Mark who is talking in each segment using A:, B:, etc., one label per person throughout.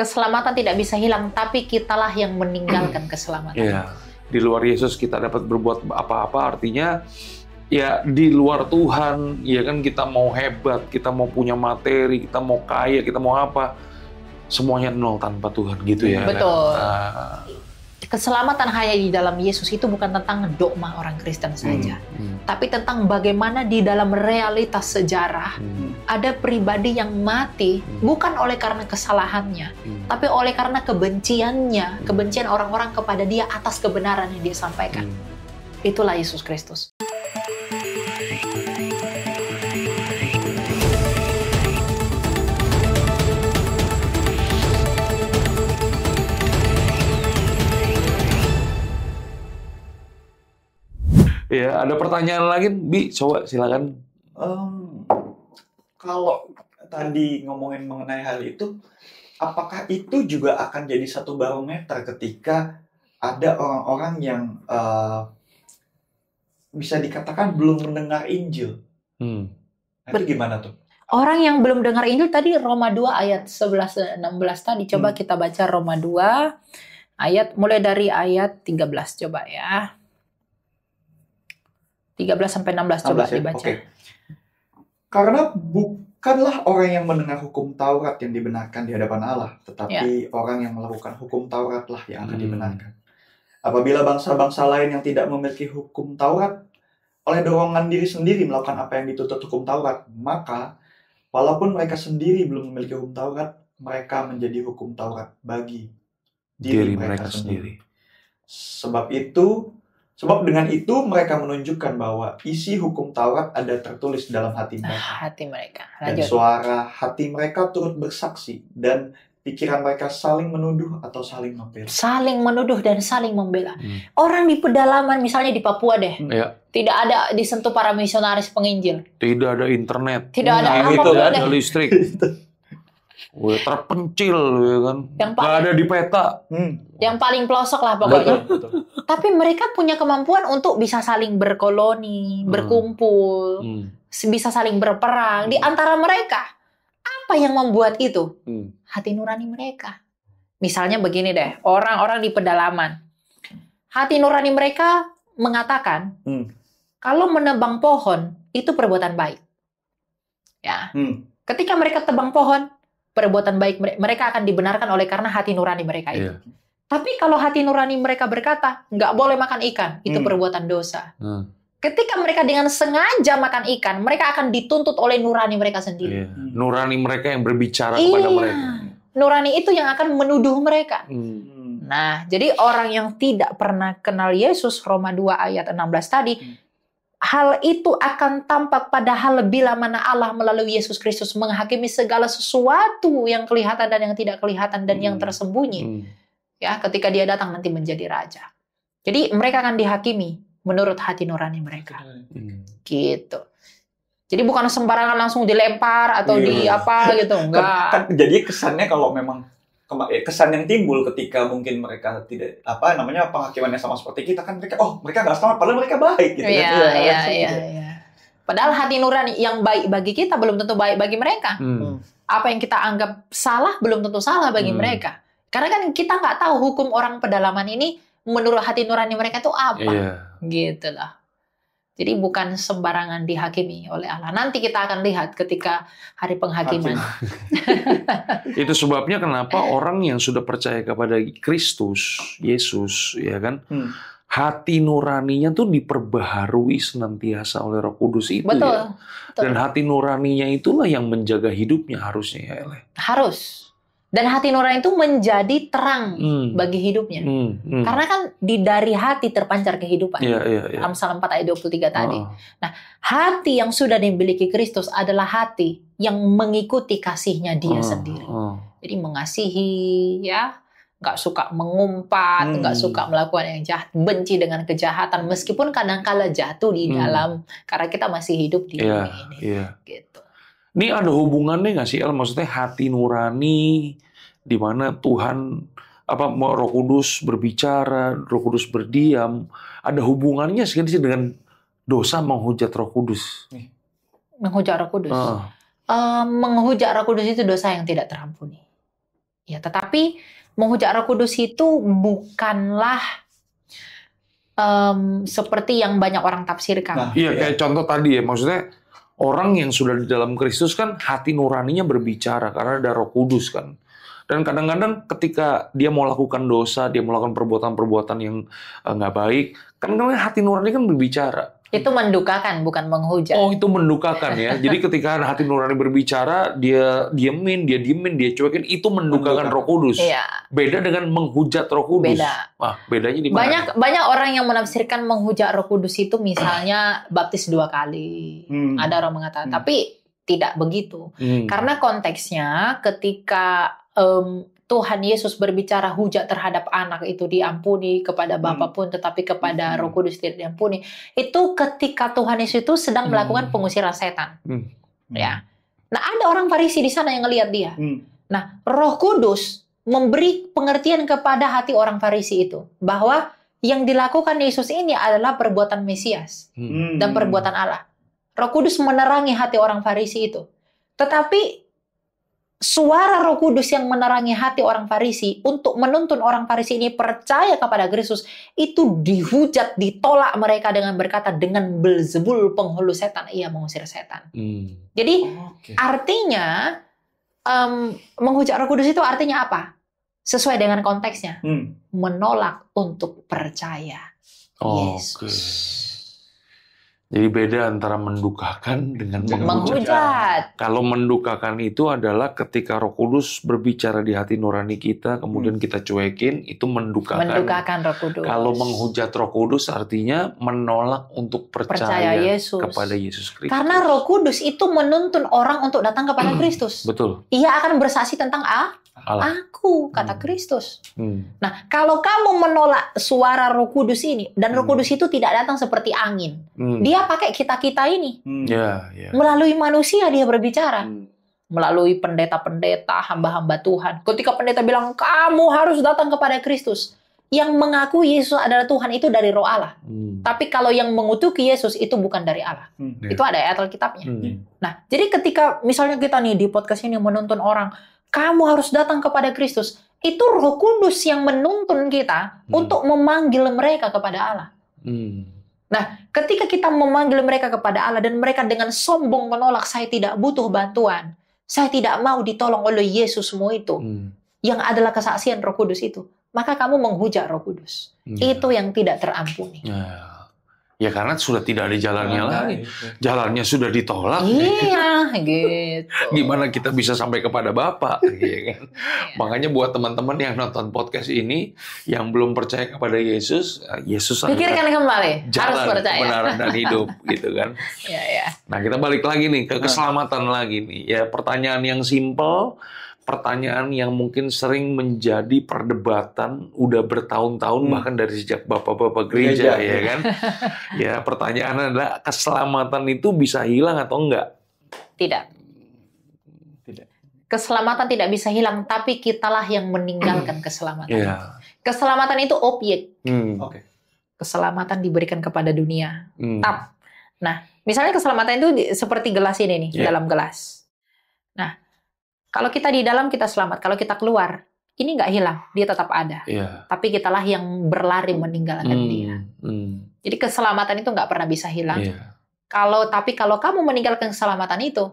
A: keselamatan tidak bisa hilang, tapi kitalah yang meninggalkan keselamatan.
B: Yeah. Di luar Yesus kita dapat berbuat apa-apa, artinya ya di luar Tuhan, ya kan kita mau hebat, kita mau punya materi, kita mau kaya, kita mau apa, semuanya nol tanpa Tuhan gitu ya. Betul. Nah,
A: keselamatan hanya di dalam Yesus itu bukan tentang dogma orang Kristen hmm, saja, hmm, tapi tentang bagaimana di dalam realitas sejarah hmm. ada pribadi yang mati hmm. bukan oleh karena kesalahannya, hmm. tapi oleh karena kebenciannya, hmm. kebencian orang-orang kepada dia atas kebenaran yang dia sampaikan. Hmm. Itulah Yesus Kristus.
B: Iya, ada pertanyaan lagi, Bi? Coba silakan.
C: Um, kalau tadi ngomongin mengenai hal itu, apakah itu juga akan jadi satu barometer ketika ada orang-orang yang uh, bisa dikatakan belum mendengar Injil? Hmm. Nah, itu gimana tuh?
A: Orang yang belum dengar Injil tadi Roma 2 ayat 11 16 tadi coba hmm. kita baca Roma 2 ayat mulai dari ayat 13 coba ya. 13 sampai 16 coba ya? dibaca. Okay.
C: Karena bukanlah orang yang mendengar hukum Taurat yang dibenarkan di hadapan Allah, tetapi ya. orang yang melakukan hukum Tauratlah yang akan hmm. dibenarkan. Apabila bangsa-bangsa lain yang tidak memiliki hukum Taurat oleh dorongan diri sendiri melakukan apa yang dituntut hukum Taurat, maka walaupun mereka sendiri belum memiliki hukum Taurat, mereka menjadi hukum Taurat bagi diri, diri mereka, mereka sendiri. sendiri. Sebab itu Sebab dengan itu mereka menunjukkan bahwa isi hukum Taurat ada tertulis dalam hati ah, mereka.
A: Hati mereka. Dan suara
C: hati mereka turut bersaksi dan pikiran mereka saling menuduh
A: atau saling membela. Saling menuduh dan saling membela. Hmm. Orang di pedalaman misalnya di Papua deh. Hmm. Ya. Tidak ada disentuh para misionaris penginjil.
C: Tidak
B: ada internet. Tidak hmm. ada nah, apa Tidak ada listrik. Wah, terpencil ya kan. Yang paling, Gak ada di peta. Hmm.
A: Yang paling pelosok lah pokoknya. Betul, betul. Tapi mereka punya kemampuan untuk bisa saling berkoloni, hmm. berkumpul, hmm. bisa saling berperang hmm. di antara mereka. Apa yang membuat itu? Hmm. Hati nurani mereka. Misalnya begini deh, orang-orang di pedalaman. Hati nurani mereka mengatakan, hmm. kalau menebang pohon itu perbuatan baik.
C: Ya. Hmm.
A: Ketika mereka tebang pohon, perbuatan baik mereka akan dibenarkan oleh karena hati nurani mereka itu. Yeah. Tapi kalau hati nurani mereka berkata, nggak boleh makan ikan, itu hmm. perbuatan dosa. Hmm. Ketika mereka dengan sengaja makan ikan, mereka akan dituntut oleh nurani mereka sendiri. Iya.
B: Nurani mereka yang berbicara yeah. kepada mereka.
A: Nurani itu yang akan menuduh mereka.
B: Hmm.
A: Nah, jadi orang yang tidak pernah kenal Yesus, Roma 2 ayat 16 tadi, hmm. hal itu akan tampak padahal bila mana Allah melalui Yesus Kristus menghakimi segala sesuatu yang kelihatan dan yang tidak kelihatan dan hmm. yang tersembunyi. Hmm ya ketika dia datang nanti menjadi raja. Jadi mereka akan dihakimi menurut hati nurani mereka. Hmm. Gitu. Jadi bukan sembarangan langsung dilempar atau yeah. di apa gitu, enggak. Kan,
C: kan jadi kesannya kalau memang eh, kesan yang timbul ketika mungkin mereka tidak apa namanya penghakimannya sama seperti kita kan mereka oh mereka nggak selamat padahal mereka baik gitu yeah, kan. Iya, iya, kan? iya, iya.
A: Padahal hati nurani yang baik bagi kita belum tentu baik bagi mereka. Hmm. Apa yang kita anggap salah belum tentu salah bagi hmm. mereka karena kan kita nggak tahu hukum orang pedalaman ini menurut hati nurani mereka itu apa. Iya. Gitu lah. Jadi bukan sembarangan dihakimi oleh Allah. Nanti kita akan lihat ketika hari penghakiman.
B: itu sebabnya kenapa orang yang sudah percaya kepada Kristus, Yesus, ya kan? Hmm. Hati nuraninya tuh diperbaharui senantiasa oleh Roh Kudus itu betul, ya. Dan hati nuraninya itulah yang menjaga hidupnya harusnya ya, Ele.
A: Harus dan hati nurani itu menjadi terang hmm. bagi hidupnya. Hmm. Hmm. Karena kan di dari hati terpancar kehidupan. Yeah, yeah, yeah. Amsal 4 ayat 23 tadi. Oh. Nah, hati yang sudah dimiliki Kristus adalah hati yang mengikuti kasihnya dia oh. sendiri. Oh. Jadi mengasihi ya, nggak suka mengumpat, hmm. nggak hmm. suka melakukan yang jahat, benci dengan kejahatan meskipun kadang-kala jatuh di hmm. dalam karena kita masih hidup di
B: yeah, dunia ini. Yeah. Gitu. Ini ada hubungannya nggak sih El? Maksudnya hati nurani di mana Tuhan apa Roh Kudus berbicara, Roh Kudus berdiam, ada hubungannya sih dengan dosa menghujat Roh Kudus.
A: Menghujat Roh Kudus. Uh. Uh, menghujat Roh Kudus itu dosa yang tidak terampuni. Ya, tetapi menghujat Roh Kudus itu bukanlah um, seperti yang banyak orang tafsirkan. Nah, iya, iya.
B: kayak contoh tadi ya, maksudnya orang yang sudah di dalam Kristus kan hati nuraninya berbicara karena ada Roh Kudus kan. Dan kadang-kadang ketika dia mau lakukan dosa, dia melakukan perbuatan-perbuatan yang eh, nggak baik,
A: kadang-kadang hati nurani kan berbicara. Itu iya. mendukakan, bukan menghujat. Oh, itu mendukakan ya. Jadi
B: ketika hati nurani berbicara, dia diemin, dia diemin, dia cuekin, itu mendukakan, mendukakan. roh kudus. Iya. Beda dengan menghujat roh kudus. Beda. Ah, bedanya di mana? Banyak
A: banyak orang yang menafsirkan menghujat roh kudus itu misalnya baptis dua kali. Hmm. Ada orang mengatakan, hmm. tapi tidak begitu. Hmm. Karena konteksnya ketika um, Tuhan Yesus berbicara hujat terhadap anak itu diampuni kepada hmm. Bapa hmm. pun tetapi kepada hmm. Roh Kudus tidak diampuni. Itu ketika Tuhan Yesus itu sedang hmm. melakukan pengusiran setan. Hmm. Ya. Nah, ada orang Farisi di sana yang ngelihat dia. Hmm. Nah, Roh Kudus memberi pengertian kepada hati orang Farisi itu bahwa yang dilakukan Yesus ini adalah perbuatan Mesias hmm. dan perbuatan Allah. Roh Kudus menerangi hati orang Farisi itu. Tetapi suara Roh Kudus yang menerangi hati orang Farisi untuk menuntun orang Farisi ini percaya kepada Kristus itu dihujat, ditolak mereka dengan berkata dengan Belzebul penghulu setan ia mengusir setan. Hmm. Jadi okay. artinya um, menghujat Roh Kudus itu artinya apa? Sesuai dengan konteksnya, hmm. menolak untuk percaya.
B: Oh, Yesus. Okay. Jadi beda antara mendukakan dengan menghujat. Kalau mendukakan itu adalah ketika Roh Kudus berbicara di hati nurani kita, kemudian hmm. kita cuekin, itu mendukakan. Mendukakan
A: Roh Kudus. Kalau menghujat
B: Roh Kudus artinya menolak untuk percaya, percaya Yesus. kepada Yesus Kristus. Karena
A: Roh Kudus itu menuntun orang untuk datang kepada hmm. Kristus. Betul. Ia akan bersaksi tentang A, Allah. Aku kata hmm. Kristus. Hmm. Nah, kalau kamu menolak suara Roh Kudus ini dan Roh hmm. Kudus itu tidak datang seperti angin. Hmm. Dia pakai kita-kita ini.
B: Hmm. Yeah,
A: yeah. Melalui manusia dia berbicara. Hmm melalui pendeta-pendeta, hamba-hamba Tuhan. Ketika pendeta bilang, "Kamu harus datang kepada Kristus." Yang mengaku Yesus adalah Tuhan itu dari roh Allah. Hmm. Tapi kalau yang mengutuki Yesus itu bukan dari Allah. Hmm. Itu ya. ada ayat Alkitabnya. Hmm. Ya. Nah, jadi ketika misalnya kita nih di podcast ini menuntun orang, kamu harus datang kepada Kristus. Itu Roh Kudus yang menuntun kita hmm. untuk memanggil mereka kepada Allah. Hmm. Nah, ketika kita memanggil mereka kepada Allah dan mereka dengan sombong menolak, saya tidak butuh bantuan, saya tidak mau ditolong oleh Yesusmu itu, hmm. yang adalah kesaksian Roh Kudus itu, maka kamu menghujat Roh Kudus. Hmm. Itu yang tidak terampuni.
B: Yeah. Ya karena sudah tidak ada jalannya Jalan lagi. Gitu. Jalannya sudah ditolak. Iya,
A: gitu.
B: Gimana kita bisa sampai kepada Bapak, ya kan? Iya. Makanya buat teman-teman yang nonton podcast ini yang belum percaya kepada Yesus, ya Yesus Pikirkan
A: kembali, jalan harus percaya. kebenaran dan hidup, gitu kan. Iya, iya.
B: Nah, kita balik lagi nih ke nah. keselamatan lagi nih. Ya pertanyaan yang simple pertanyaan yang mungkin sering menjadi perdebatan udah bertahun-tahun hmm. bahkan dari sejak bapak-bapak gereja, ya kan. ya, pertanyaan adalah keselamatan itu bisa hilang atau enggak?
A: Tidak. Tidak. Keselamatan tidak bisa hilang, tapi kitalah yang meninggalkan keselamatan. Yeah. Keselamatan itu objek. Hmm. Okay. Keselamatan diberikan kepada dunia.
B: Hmm. Tap.
A: Nah, misalnya keselamatan itu seperti gelas ini nih, yeah. dalam gelas. Nah, kalau kita di dalam kita selamat, kalau kita keluar ini nggak hilang, dia tetap ada. Yeah. Tapi lah yang berlari meninggalkan mm,
B: dia. Mm.
A: Jadi keselamatan itu nggak pernah bisa hilang. Yeah. Kalau tapi kalau kamu meninggalkan keselamatan itu,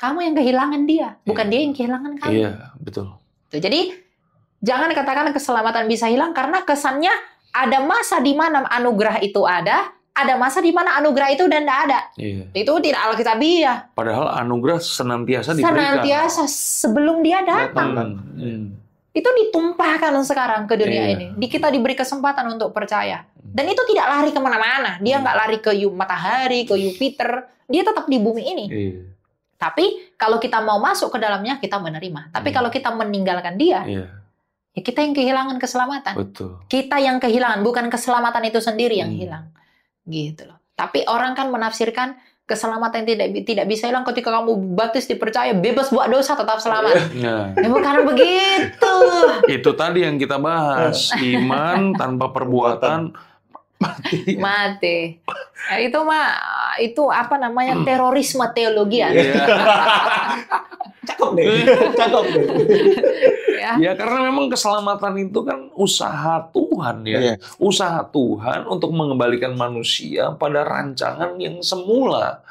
A: kamu yang kehilangan dia, bukan yeah. dia yang kehilangan kamu.
B: Iya, betul.
A: Tuh, jadi jangan katakan keselamatan bisa hilang karena kesannya ada masa di mana anugerah itu ada, ada masa di mana anugerah itu dan tidak ada. Iya. Itu tidak alkitabiah.
B: Padahal anugerah senantiasa diberikan. Senantiasa
A: sebelum dia datang. datang. Iya. Itu ditumpahkan sekarang ke dunia iya. ini. Di kita diberi kesempatan untuk percaya. Dan itu tidak lari kemana-mana. Dia iya. nggak iya. lari ke matahari, ke Jupiter. Dia tetap di bumi ini. Iya. Tapi kalau kita mau masuk ke dalamnya, kita menerima. Tapi iya. kalau kita meninggalkan dia, iya. ya kita yang kehilangan keselamatan. Betul. Kita yang kehilangan, bukan keselamatan itu sendiri yang hmm. hilang gitu loh. Tapi orang kan menafsirkan keselamatan tidak tidak bisa hilang ketika kamu baptis dipercaya bebas buat dosa tetap selamat. Ya. ya bukan begitu.
B: Itu tadi yang kita bahas iya. iman tanpa perbuatan
A: mati. Mati. Ya, itu mah itu apa namanya hmm. terorisme teologi ya. Iya.
C: cakep deh, cakep deh. ya. ya
B: karena memang keselamatan itu kan usaha Tuhan ya, ya. usaha Tuhan untuk mengembalikan manusia pada rancangan yang semula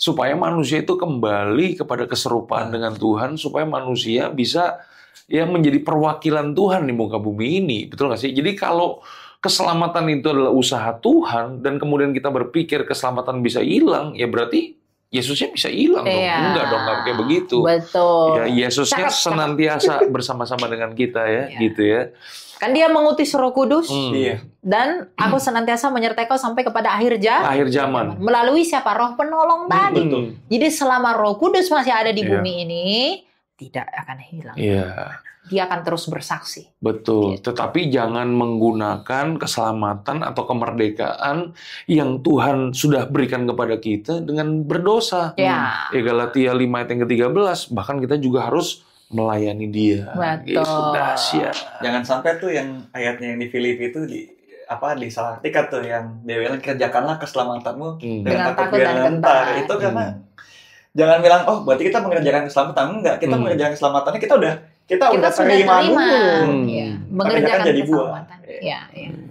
B: supaya manusia itu kembali kepada keserupaan iya. dengan Tuhan supaya manusia bisa ya menjadi perwakilan Tuhan di muka bumi ini betul nggak sih jadi kalau keselamatan itu adalah usaha Tuhan dan kemudian kita berpikir keselamatan bisa hilang, ya berarti Yesusnya bisa hilang dong. Iya. Enggak dong, enggak kayak begitu. Betul. Ya, Yesusnya cakap. senantiasa bersama-sama dengan kita ya, iya. gitu ya.
A: Kan dia mengutus Roh Kudus. Hmm. Iya. Dan aku senantiasa menyertai kau sampai kepada akhir zaman. Akhir zaman. Melalui siapa? Roh penolong hmm, tadi. Betul. Jadi selama Roh Kudus masih ada di iya. bumi ini, tidak akan hilang.
B: Iya
A: dia akan terus bersaksi.
B: Betul. Gitu. Tetapi jangan menggunakan keselamatan atau kemerdekaan yang Tuhan sudah berikan kepada kita dengan berdosa. Ya. Hmm. Galatia 5 ayat yang ke-13 bahkan kita juga harus melayani dia. Gitu. Betul. Yesus
C: Jangan sampai tuh yang ayatnya yang di Filipi itu di apa di salah tiket tuh yang dia bilang kerjakanlah keselamatanmu hmm. dengan, dengan takut dan gentar. Itu karena hmm. jangan bilang oh berarti kita mengerjakan keselamatan enggak. Kita hmm. mengerjakan keselamatannya kita udah kita, kita udah sudah terima, terima Hmm. Ya. Mengerjakan kan jadi keselamatan.
A: Buah. Ya, ya. Hmm.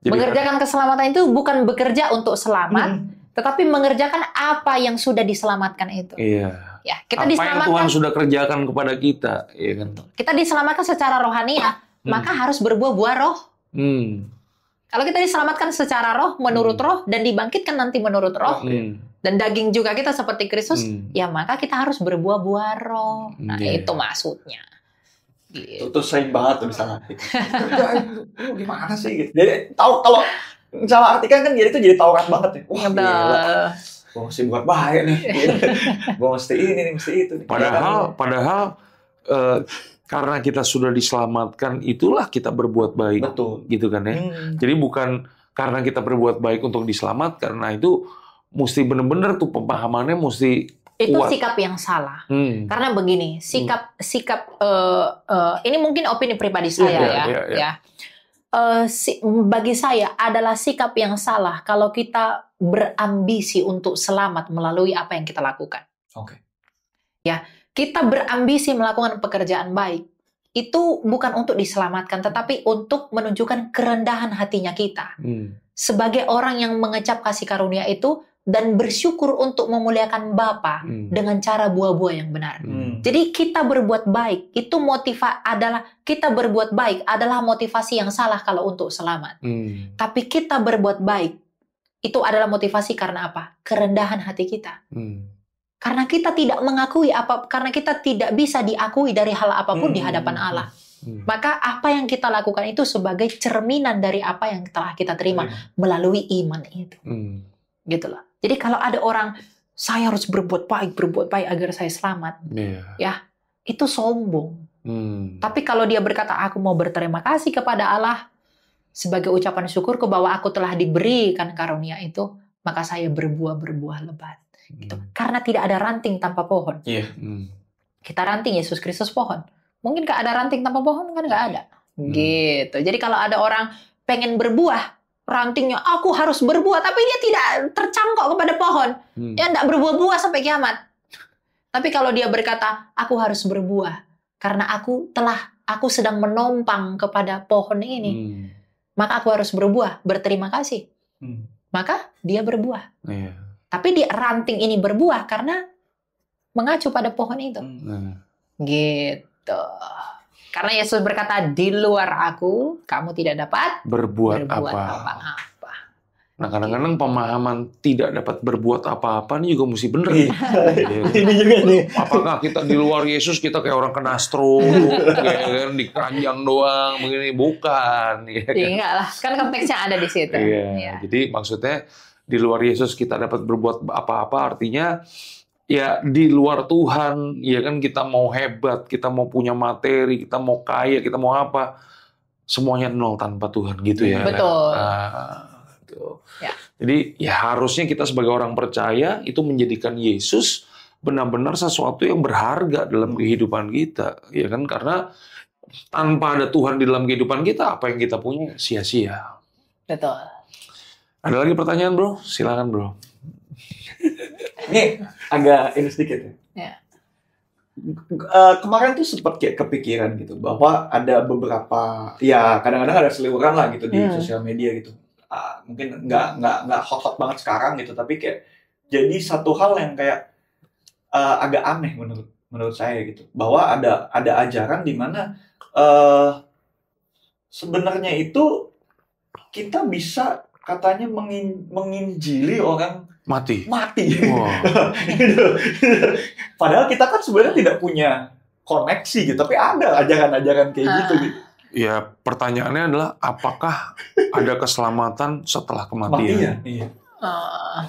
A: Jadi, mengerjakan kan. keselamatan itu bukan bekerja untuk selamat, hmm. tetapi mengerjakan apa yang sudah diselamatkan itu. Iya. Ya, kita apa diselamatkan. Yang Tuhan
B: sudah kerjakan kepada kita, ya kan.
A: Kita diselamatkan secara rohania, hmm. maka harus berbuah buah roh. Hmm. Kalau kita diselamatkan secara roh menurut hmm. roh dan dibangkitkan nanti menurut roh hmm. dan daging juga kita seperti Kristus, hmm. ya maka kita harus berbuah-buah roh. Hmm, nah, yeah. itu maksudnya.
C: Gitu. Itu sering banget tuh misalnya. Gimana sih gitu. Jadi tahu kalau misalnya artikan kan jadi itu jadi taurat banget ya. Wah, iya, gila. Gue mesti buat bahaya nih. Gue mesti ini nih, mesti itu nih. Padahal
B: padahal Eh, karena kita sudah diselamatkan itulah kita berbuat baik betul gitu kan ya hmm. jadi bukan karena kita berbuat baik untuk diselamatkan karena itu mesti benar-benar tuh pemahamannya mesti
A: itu sikap yang salah hmm. karena begini sikap hmm. sikap uh, uh, ini mungkin opini pribadi iya, saya yeah, ya yeah, yeah. ya uh, si, bagi saya adalah sikap yang salah kalau kita berambisi untuk selamat melalui apa yang kita lakukan oke okay. ya kita berambisi melakukan pekerjaan baik, itu bukan untuk diselamatkan, tetapi untuk menunjukkan kerendahan hatinya kita. Hmm. Sebagai orang yang mengecap kasih karunia itu dan bersyukur untuk memuliakan Bapa hmm. dengan cara buah-buah yang benar. Hmm. hmm. Jadi kita berbuat baik itu motiva adalah kita berbuat baik adalah motivasi yang salah kalau untuk selamat. Hmm. Tapi kita berbuat baik itu adalah motivasi karena apa? Kerendahan hati kita. Hmm. Karena kita tidak mengakui apa, karena kita tidak bisa diakui dari hal apapun hmm. di hadapan hmm, Allah. Hmm. Maka apa yang kita lakukan itu sebagai cerminan dari apa yang telah kita terima iya. melalui iman itu. Hmm. Gitu loh. Jadi kalau ada orang saya harus berbuat baik, berbuat baik agar saya selamat. Yeah. Ya, itu sombong. Hmm. Tapi kalau dia berkata aku mau berterima kasih kepada Allah sebagai ucapan syukur ke bahwa aku telah diberikan karunia itu, maka saya berbuah-berbuah lebat. Gitu. Hmm. Karena tidak ada ranting tanpa pohon. Yeah. Hmm. Kita ranting Yesus Kristus pohon. Mungkin gak ada ranting tanpa pohon kan gak ada. Hmm. Gitu. Jadi kalau ada orang pengen berbuah, rantingnya aku harus berbuah, tapi dia tidak tercangkok kepada pohon. Hmm. Dia tidak berbuah-buah sampai kiamat. Tapi kalau dia berkata, aku harus berbuah karena aku telah aku sedang menompang kepada pohon ini. Hmm. Maka aku harus berbuah, berterima kasih. Hmm. Maka dia berbuah. Yeah. Tapi di ranting ini berbuah karena mengacu pada pohon itu. Hmm. Nah. Gitu. Karena Yesus berkata, di luar aku, kamu tidak dapat
B: berbuat, apa. apa Nah, kadang-kadang pemahaman tidak dapat berbuat apa-apa ini juga mesti bener. Iya. Iya. ini juga nih. Apakah kita di luar Yesus kita kayak orang kena stroke, ya kan, di keranjang doang, begini bukan. Ya, kan? Iya, enggak
A: lah, kan konteksnya ada di situ. Iya. Ya.
B: Jadi maksudnya di luar Yesus kita dapat berbuat apa-apa artinya ya di luar Tuhan ya kan kita mau hebat kita mau punya materi kita mau kaya kita mau apa semuanya nol tanpa Tuhan gitu ya betul nah, gitu. ya. jadi ya harusnya kita sebagai orang percaya itu menjadikan Yesus benar-benar sesuatu yang berharga dalam kehidupan kita ya kan karena tanpa ada Tuhan di dalam kehidupan kita apa yang kita punya sia-sia
C: betul ada lagi pertanyaan bro? Silakan bro. Ini agak ini sedikit ya. Uh, kemarin tuh sempat kayak kepikiran gitu bahwa ada beberapa ya kadang-kadang ada seliweran lah gitu di hmm. sosial media gitu. Uh, mungkin nggak nggak nggak hot-hot banget sekarang gitu tapi kayak jadi satu hal yang kayak uh, agak aneh menurut menurut saya gitu bahwa ada ada ajaran di mana uh, sebenarnya itu kita bisa katanya mengin, menginjili orang mati. Mati. Wow. Gitu. Padahal kita kan sebenarnya tidak punya koneksi gitu, tapi ada ajaran-ajaran kayak ah. gitu gitu.
B: Ya, pertanyaannya adalah apakah ada keselamatan setelah kematian?
A: iya. Uh,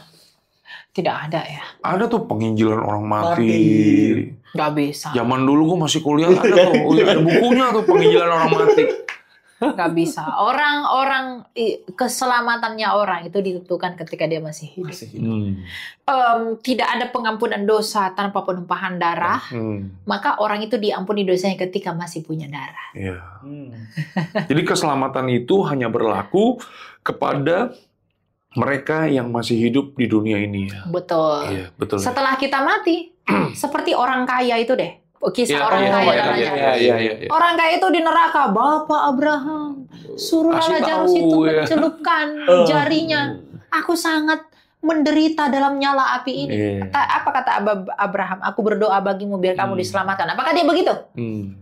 A: tidak ada ya.
B: Ada tuh penginjilan orang mati. mati. Gak bisa. Zaman dulu gue masih kuliah ada tuh, ada bukunya tuh penginjilan orang mati
A: nggak bisa. Orang-orang keselamatannya orang itu ditentukan ketika dia masih hidup. Masih hidup. Hmm. Um, tidak ada pengampunan dosa tanpa penumpahan darah. Hmm. Maka orang itu diampuni dosanya ketika masih punya darah.
B: Ya. Hmm. Jadi keselamatan itu hanya berlaku kepada mereka yang masih hidup di dunia ini ya.
A: Betul. Iya, ya, betul. Setelah ya. kita mati, seperti orang kaya itu deh kisah ya, orang ya, kaya. Ya, ya, ya, ya, ya. Orang kaya itu di neraka. Bapak Abraham, suruhlah Lazarus itu ya. mencelupkan oh. jarinya. Aku sangat menderita dalam nyala api ini. Yeah. Apa kata Abraham? Aku berdoa bagimu biar kamu hmm. diselamatkan. Apakah dia begitu? Hmm.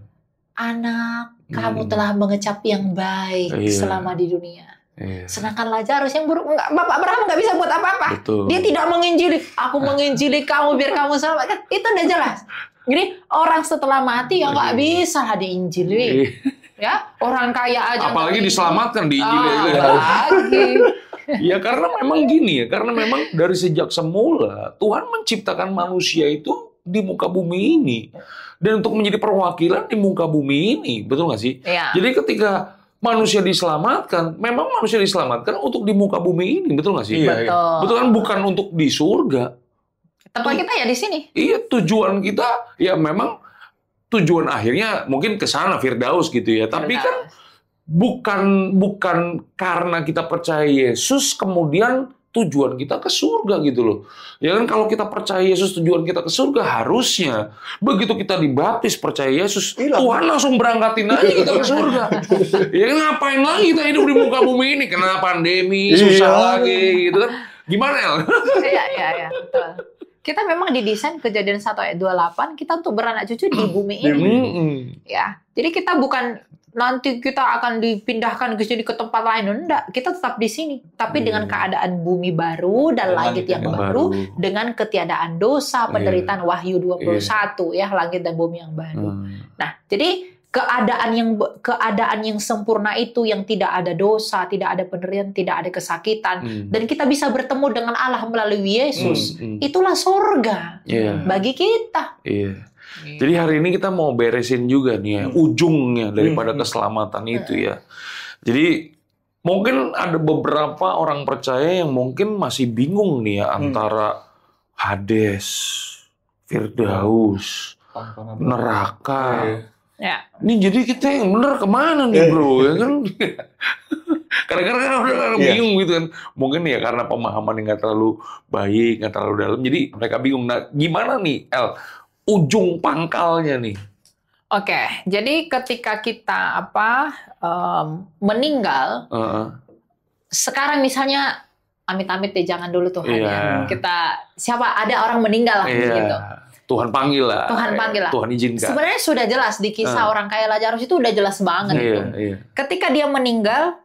A: Anak, hmm. kamu hmm. telah mengecap yang baik yeah. selama di dunia. Iya. Sedangkan Lazarus yang buruk, enggak, Bapak Abraham nggak bisa buat apa-apa. Dia tidak menginjili. Aku menginjili kamu biar kamu selamat. itu udah jelas. Jadi orang setelah mati ya nggak iya. bisa lah diinjili. Iya. ya, orang kaya aja. Apalagi diselamatkan diinjili. Ya, gitu ya. Ah, lagi.
B: ya karena memang gini ya, karena memang dari sejak semula Tuhan menciptakan manusia itu di muka bumi ini dan untuk menjadi perwakilan di muka bumi ini, betul nggak sih? Ya. Jadi ketika manusia diselamatkan, memang manusia diselamatkan untuk di muka bumi ini, betul nggak sih? Iya. Betul. Betul kan bukan untuk di surga.
A: Tempat kita ya di sini.
B: Iya, tujuan kita ya memang tujuan akhirnya mungkin ke sana Firdaus gitu ya. Tapi kan bukan bukan karena kita percaya Yesus kemudian tujuan kita ke surga gitu loh. Ya kan kalau kita percaya Yesus tujuan kita ke surga harusnya begitu kita dibaptis percaya Yesus Hilang. Tuhan langsung berangkatin aja kita ke surga. ya kan ngapain lagi kita hidup di muka bumi ini kena pandemi susah iya. lagi gitu kan. Gimana El? Iya iya iya
A: betul kita memang didesain kejadian 1 ayat 28 kita untuk beranak cucu di bumi ini. Ya. Jadi kita bukan nanti kita akan dipindahkan ke sini ke tempat lain enggak, kita tetap di sini. Tapi iya, dengan iya. keadaan bumi baru dan langit, langit yang, baru, dengan ketiadaan dosa iya. penderitaan yeah. Wahyu 21 yeah. ya, langit dan bumi yang baru. Hmm. Nah, jadi keadaan yang keadaan yang sempurna itu yang tidak ada dosa, tidak ada penderitaan, tidak ada kesakitan hmm. dan kita bisa bertemu dengan Allah melalui Yesus. Hmm, hmm. Itulah surga yeah. bagi kita.
B: Iya. Yeah. Jadi hari ini kita mau beresin juga nih ya hmm. ujungnya daripada hmm. keselamatan hmm. itu ya. Jadi mungkin ada beberapa orang percaya yang mungkin masih bingung nih ya hmm. antara Hades, Firdaus, neraka. Hmm. Ya. Ini jadi kita yang bener kemana nih bro, eh. ya kan? Kadang-kadang kan orang -kadang iya. -kadang bingung yeah. gitu kan. Mungkin ya karena pemahaman yang gak terlalu baik, gak terlalu dalam, jadi mereka bingung. Nah, gimana nih, El? Ujung pangkalnya nih.
A: Oke, jadi ketika kita apa um, meninggal, uh -uh. sekarang misalnya amit-amit deh jangan dulu tuh yeah. ya. Kita siapa ada orang meninggal lah yeah. gitu
B: Tuhan panggil lah. Tuhan panggil lah. Tuhan izinkan. Sebenarnya
A: sudah jelas di kisah hmm. orang kaya Lazarus itu udah jelas banget hmm. Iya, itu. Iya. Ketika dia meninggal,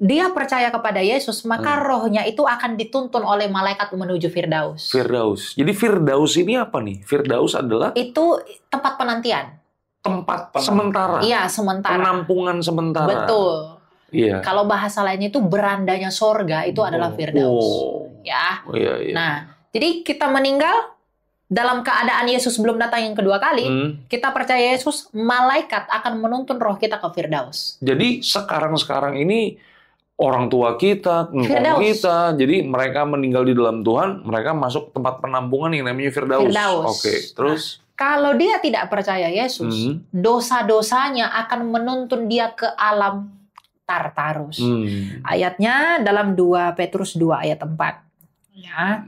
A: dia percaya kepada Yesus, maka hmm. rohnya itu akan dituntun oleh malaikat menuju Firdaus.
B: Firdaus. Jadi Firdaus ini apa nih? Firdaus adalah
A: itu tempat penantian.
B: Tempat penantian. sementara. Iya, sementara. Penampungan sementara. Betul. Iya. Kalau
A: bahasa lainnya itu berandanya sorga itu oh. adalah Firdaus. Oh. Ya. Oh, iya, iya. Nah, jadi kita meninggal dalam keadaan Yesus belum datang yang kedua kali, hmm. kita percaya Yesus malaikat akan menuntun roh kita ke Firdaus.
B: Jadi sekarang-sekarang ini orang tua kita, engkong kita, jadi mereka meninggal di dalam Tuhan, mereka masuk tempat penampungan yang namanya Firdaus. Firdaus. Oke, okay, nah, terus nah,
A: kalau dia tidak percaya Yesus, hmm. dosa-dosanya akan menuntun dia ke alam Tartarus. Hmm. Ayatnya dalam 2 Petrus 2 ayat 4. Ya.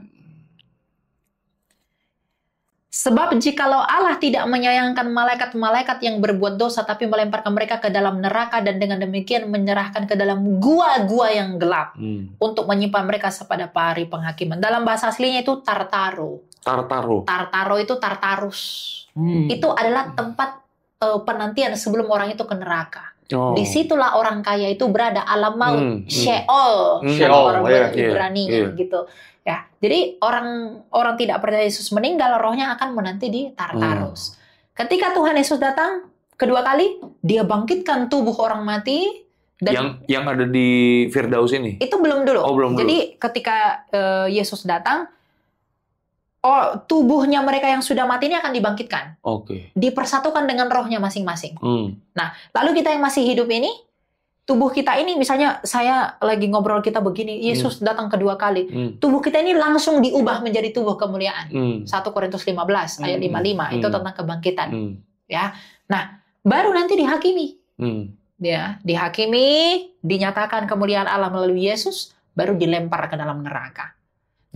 A: Sebab jikalau Allah tidak menyayangkan malaikat-malaikat yang berbuat dosa tapi melemparkan mereka ke dalam neraka dan dengan demikian menyerahkan ke dalam gua-gua yang gelap hmm. untuk menyimpan mereka kepada pari penghakiman. Dalam bahasa aslinya itu tartaro. Tartaro. Tartaro itu tartarus. Hmm. Itu adalah tempat eh, penantian sebelum orang itu ke neraka. Oh. Disitulah orang kaya itu berada alam maut hmm, hmm. Sheol, hmm. Sheol orang yeah, ya. Ibrani yeah, gitu. Ya, jadi orang orang tidak percaya Yesus meninggal, rohnya akan menanti di Tartarus. Hmm. Ketika Tuhan Yesus datang kedua kali, dia bangkitkan tubuh orang mati dan yang
B: yang ada di Firdaus ini. Itu belum dulu. Oh, belum Jadi
A: ketika uh, Yesus datang, oh, tubuhnya mereka yang sudah mati ini akan dibangkitkan. Oke. Okay. Dipersatukan dengan rohnya masing-masing. Hmm. Nah, lalu kita yang masih hidup ini, tubuh kita ini misalnya saya lagi ngobrol kita begini, hmm. Yesus hmm. datang kedua kali. Hmm. Tubuh kita ini langsung diubah menjadi tubuh kemuliaan. Hmm. 1 Korintus 15 hmm. ayat 55 hmm. itu tentang kebangkitan. Hmm. Ya. Nah, baru nanti dihakimi. Hmm. Ya, dihakimi, dinyatakan kemuliaan Allah melalui Yesus, baru dilempar ke dalam neraka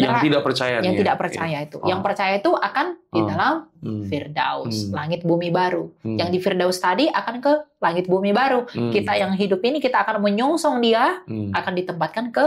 A: yang
B: tidak percaya yang ya? tidak percaya iya. itu oh. yang
A: percaya itu akan di oh. dalam hmm. firdaus hmm. langit bumi baru hmm. yang di firdaus tadi akan ke langit bumi baru hmm. kita yang hidup ini kita akan menyongsong dia hmm. akan ditempatkan ke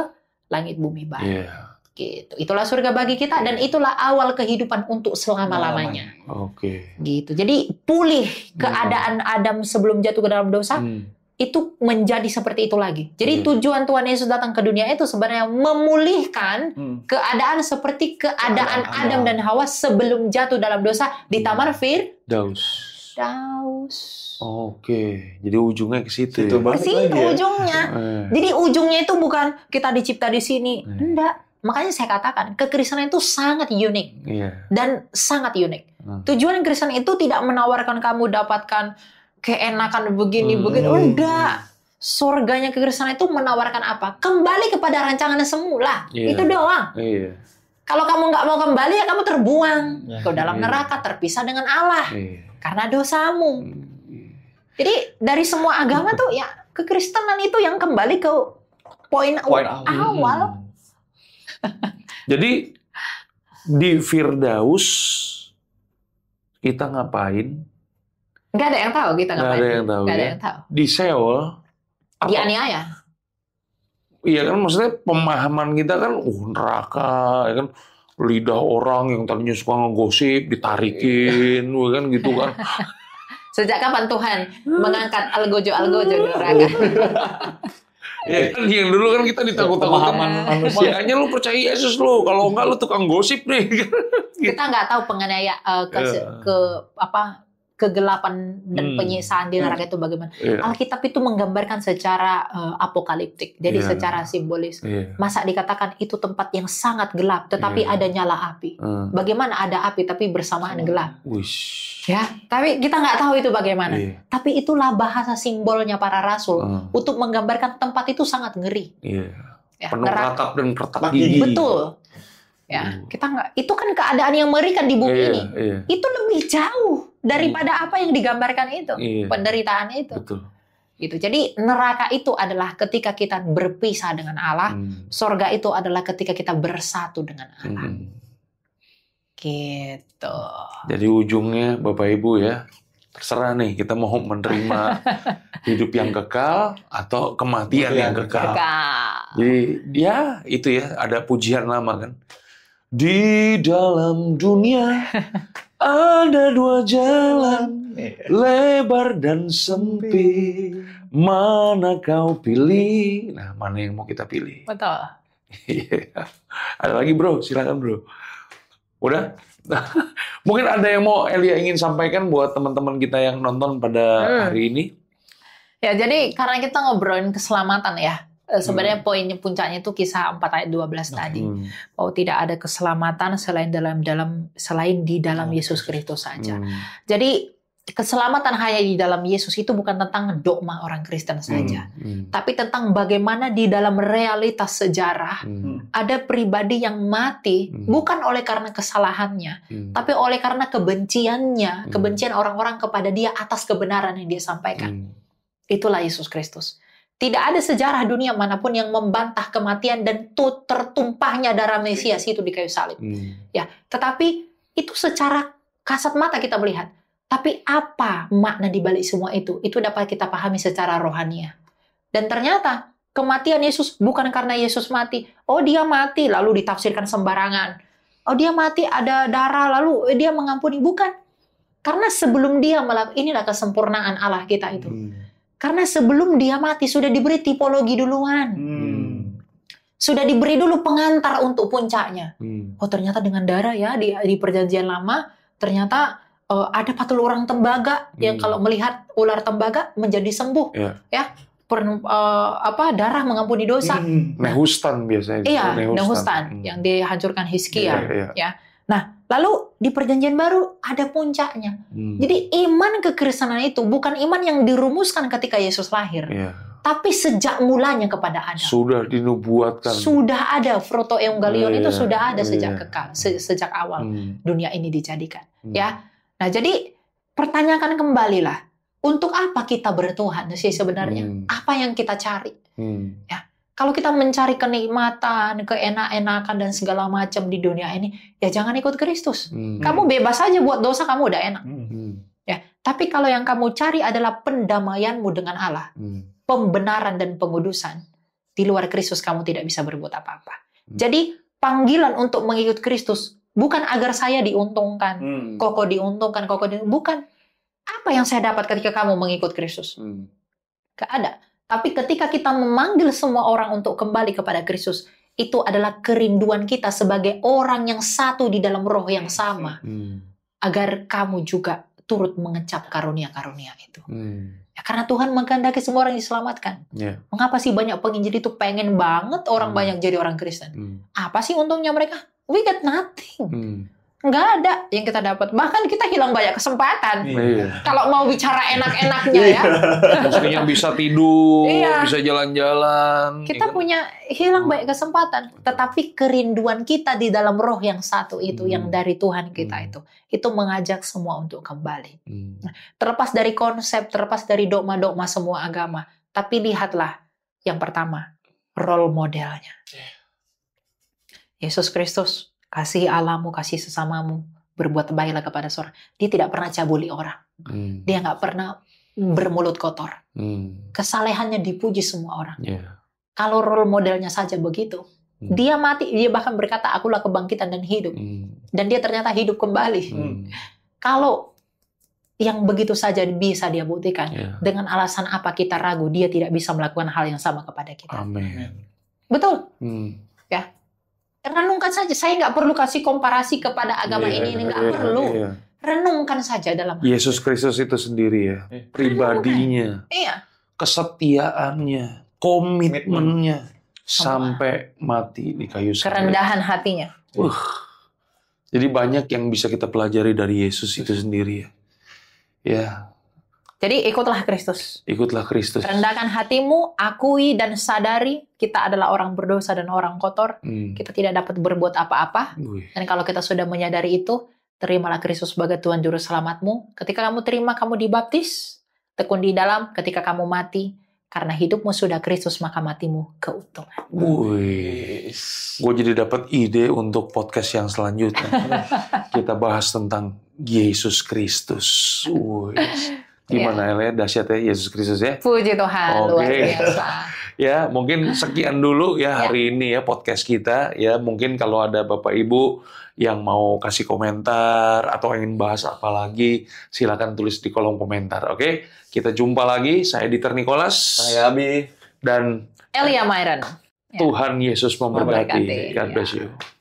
A: langit bumi baru yeah. gitu itulah surga bagi kita dan iya. itulah awal kehidupan untuk selama lamanya oke okay. gitu jadi pulih iya. keadaan Adam sebelum jatuh ke dalam dosa hmm itu menjadi seperti itu lagi. Jadi hmm. tujuan Tuhan Yesus datang ke dunia itu sebenarnya memulihkan hmm. keadaan seperti keadaan Adam, Adam dan Hawa sebelum jatuh dalam dosa di hmm. Taman Fir. Daus. Daus.
B: Oke, jadi ujungnya ke situ. Situ ya? Ke situ ya? ujungnya. Eh. Jadi
A: ujungnya itu bukan kita dicipta di sini, Tidak. Eh. enggak. Makanya saya katakan kekristenan itu sangat unik yeah. dan sangat unik. Hmm. Tujuan Kristen itu tidak menawarkan kamu dapatkan keenakan begini hmm. begini. Udah oh, surganya kekristenan itu menawarkan apa? Kembali kepada rancangan semula. Yeah. Itu doang. Yeah. Kalau kamu nggak mau kembali ya kamu terbuang nah, ke dalam yeah. neraka, terpisah dengan Allah yeah. karena dosamu. Hmm, yeah. Jadi dari semua agama tuh ya kekristenan itu yang kembali ke poin, awal. awal. Hmm.
B: Jadi di Firdaus kita ngapain?
A: Nggak ada yang tahu kita ngapain ada yang tahu. Nggak ya? ada yang tahu.
B: Di Seoul apa? Aniaya, Iya kan maksudnya pemahaman kita kan uh neraka ya kan lidah orang yang tadinya suka ngegosip ditarikin iya. ya kan gitu kan.
A: Sejak kapan Tuhan mengangkat algojo-algojo di neraka?
B: Ya kan yang dulu kan kita ditakut manusia. Makanya ya, lu percaya Yesus lu, kalau enggak lu tukang gosip nih.
A: kita nggak tahu penganiaya uh, ke, yeah. Iya. ke apa kegelapan dan hmm. penyiksaan di hmm. neraka itu bagaimana. Yeah. Alkitab itu menggambarkan secara uh, apokaliptik, jadi yeah. secara simbolis. Yeah. Masa dikatakan itu tempat yang sangat gelap, tetapi yeah. ada nyala api. Uh. Bagaimana ada api tapi bersamaan oh. gelap?
B: Uish.
A: Ya, tapi kita nggak tahu itu bagaimana. Yeah. Tapi itulah bahasa simbolnya para rasul uh. untuk menggambarkan tempat itu sangat ngeri. Yeah. Ya, Penuh ratap
B: dan
C: retak gigi. Betul
A: ya hmm. kita nggak itu kan keadaan yang mengerikan di bumi yeah, ini yeah. itu lebih jauh daripada apa yang digambarkan itu iya. penderitaan itu Betul. gitu jadi neraka itu adalah ketika kita berpisah dengan Allah hmm. sorga itu adalah ketika kita bersatu dengan Allah hmm. gitu
B: jadi ujungnya bapak ibu ya terserah nih kita mau menerima hidup yang kekal atau kematian yang kekal. kekal jadi ya itu ya ada pujian lama kan di dalam dunia ada dua jalan, iya. lebar dan sempit. Mana kau pilih? Nah, mana yang mau kita pilih? Betul. Iya. ada lagi bro, silakan bro. Udah? Mungkin ada yang mau Elia ingin sampaikan buat teman-teman kita yang nonton pada hmm. hari ini?
A: Ya, jadi karena kita ngobrolin keselamatan ya. Eh, sebenarnya hmm. poinnya puncaknya itu kisah 4 ayat 12 nah, tadi hmm. bahwa tidak ada keselamatan selain dalam dalam selain di dalam hmm. Yesus Kristus saja. Hmm. Jadi keselamatan hanya di dalam Yesus itu bukan tentang dogma orang Kristen hmm, saja, hmm, hmm. tapi tentang bagaimana di dalam realitas sejarah hmm. ada pribadi yang mati hmm. bukan oleh karena kesalahannya, hmm. tapi oleh karena kebenciannya, hmm. kebencian orang-orang kepada dia atas kebenaran yang dia sampaikan. Hmm. Itulah Yesus Kristus. Tidak ada sejarah dunia manapun yang membantah kematian dan tertumpahnya darah iya. Mesias itu di kayu salib. Hmm. Ya, tetapi itu secara kasat mata kita melihat. Tapi apa makna di balik semua itu? Itu dapat kita pahami secara rohania. Dan ternyata kematian Yesus bukan karena Yesus mati. Oh, dia mati lalu ditafsirkan sembarangan. Oh, dia mati ada darah lalu dia mengampuni, bukan. Karena sebelum dia melakukan inilah kesempurnaan Allah kita itu. Hmm karena sebelum dia mati sudah diberi tipologi duluan. Hmm. Sudah diberi dulu pengantar untuk puncaknya. Hmm. Oh ternyata dengan darah ya di, di perjanjian lama ternyata uh, ada patul orang tembaga hmm. yang kalau melihat ular tembaga menjadi sembuh. Yeah. Ya, ya. per, uh, eh, apa darah mengampuni dosa. Hmm.
B: Nehustan biasanya. Iya, Nehustan, nehustan
A: hmm. yang dihancurkan Hizkia. Yeah, yeah. Ya Lalu di perjanjian baru ada puncaknya. Hmm. Jadi iman kekristenan itu bukan iman yang dirumuskan ketika Yesus lahir. Yeah. Tapi sejak mulanya kepada Adam.
B: Sudah dinubuatkan. Sudah
A: ada Froto Eunggalion yeah. itu sudah ada iya. sejak yeah. kekal, se sejak awal hmm. dunia ini dijadikan, hmm. ya. Nah, jadi pertanyakan kembalilah, untuk apa kita bertuhan sih sebenarnya? Hmm. Apa yang kita cari? Hmm. Ya kalau kita mencari kenikmatan, keenak-enakan dan segala macam di dunia ini, ya jangan ikut Kristus. Hmm. Kamu bebas saja buat dosa, kamu udah enak. Hmm. hmm. Ya, tapi kalau yang kamu cari adalah pendamaianmu dengan Allah, hmm. pembenaran dan pengudusan, di luar Kristus kamu tidak bisa berbuat apa-apa. Hmm. Jadi panggilan untuk mengikut Kristus bukan agar saya diuntungkan, hmm. koko diuntungkan, koko diuntungkan. bukan. Apa yang saya dapat ketika kamu mengikut Kristus? Hmm. Gak ada tapi ketika kita memanggil semua orang untuk kembali kepada Kristus, itu adalah kerinduan kita sebagai orang yang satu di dalam roh yang sama. Hmm. Agar kamu juga turut mengecap karunia-karunia itu. Hmm. Ya, karena Tuhan menggandaki semua orang diselamatkan. Yeah. Mengapa sih banyak penginjil itu pengen banget orang hmm. banyak jadi orang Kristen? Hmm. Apa sih untungnya mereka? We get nothing. Hmm nggak ada yang kita dapat bahkan kita hilang banyak kesempatan iya. kalau mau bicara enak-enaknya iya.
B: ya maksudnya bisa tidur iya. bisa jalan-jalan kita ya
A: punya hilang hmm. banyak kesempatan tetapi kerinduan kita di dalam roh yang satu itu hmm. yang dari Tuhan kita hmm. itu itu mengajak semua untuk kembali hmm. Nah, terlepas dari konsep terlepas dari dogma-dogma semua agama tapi lihatlah yang pertama role modelnya iya. Yesus Kristus kasih alamu, kasih sesamamu, berbuat baiklah kepada seorang. Dia tidak pernah cabuli orang. Hmm. Dia nggak pernah bermulut kotor. Hmm. Kesalehannya dipuji semua orang. Yeah. Kalau role modelnya saja begitu, hmm. dia mati. Dia bahkan berkata, akulah kebangkitan dan hidup. Hmm. Dan dia ternyata hidup kembali. Hmm. Kalau yang begitu saja bisa dia buktikan. Yeah. Dengan alasan apa kita ragu dia tidak bisa melakukan hal yang sama kepada kita. Amen. Betul. Hmm. Ya renungkan saja. Saya nggak perlu kasih komparasi kepada agama yeah, ini, ini nggak yeah, perlu. Yeah. Renungkan saja dalam
B: hati. Yesus Kristus itu sendiri ya, yeah. pribadinya, yeah. kesetiaannya, komitmennya sampai mati di kayu salib. Kerendahan
A: hatinya. Uh,
B: jadi banyak yang bisa kita pelajari dari Yesus itu sendiri ya. Ya,
A: jadi ikutlah Kristus.
B: Ikutlah Kristus.
A: Rendahkan hatimu, akui dan sadari kita adalah orang berdosa dan orang kotor. Hmm. Kita tidak dapat berbuat apa-apa. Dan kalau kita sudah menyadari itu, terimalah Kristus sebagai Tuhan juru selamatmu. Ketika kamu terima, kamu dibaptis. Tekun di dalam ketika kamu mati, karena hidupmu sudah Kristus maka matimu keuntungan.
C: Wih,
B: gue jadi dapat ide untuk podcast yang selanjutnya. Kita bahas tentang Yesus Kristus. Wih. Gimana iya. yeah. ya Yesus Kristus ya.
A: Puji Tuhan okay. luar biasa.
B: ya, mungkin sekian dulu ya yeah. hari ini ya podcast kita ya. Mungkin kalau ada Bapak Ibu yang mau kasih komentar atau ingin bahas apa lagi, silakan tulis di kolom komentar, oke? Okay? Kita jumpa lagi. Saya Dieter Nicholas, saya Abi dan
A: Elia Myron.
B: Ya. Tuhan Yesus memberkati. God ya. bless you.